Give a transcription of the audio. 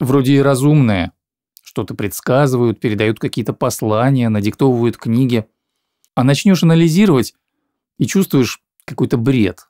вроде и разумное, Что-то предсказывают, передают какие-то послания, надиктовывают книги. А начнешь анализировать и чувствуешь какой-то бред.